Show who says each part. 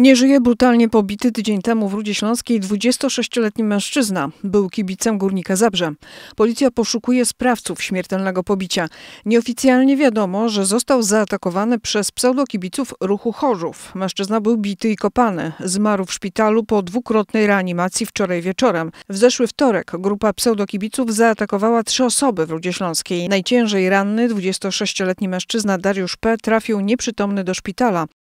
Speaker 1: Nie żyje brutalnie pobity tydzień temu w Rudzie Śląskiej 26-letni mężczyzna. Był kibicem Górnika Zabrze. Policja poszukuje sprawców śmiertelnego pobicia. Nieoficjalnie wiadomo, że został zaatakowany przez pseudokibiców ruchu Chorzów. Mężczyzna był bity i kopany. Zmarł w szpitalu po dwukrotnej reanimacji wczoraj wieczorem. W zeszły wtorek grupa pseudokibiców zaatakowała trzy osoby w Rudzie Śląskiej. Najciężej ranny 26-letni mężczyzna Dariusz P. trafił nieprzytomny do szpitala.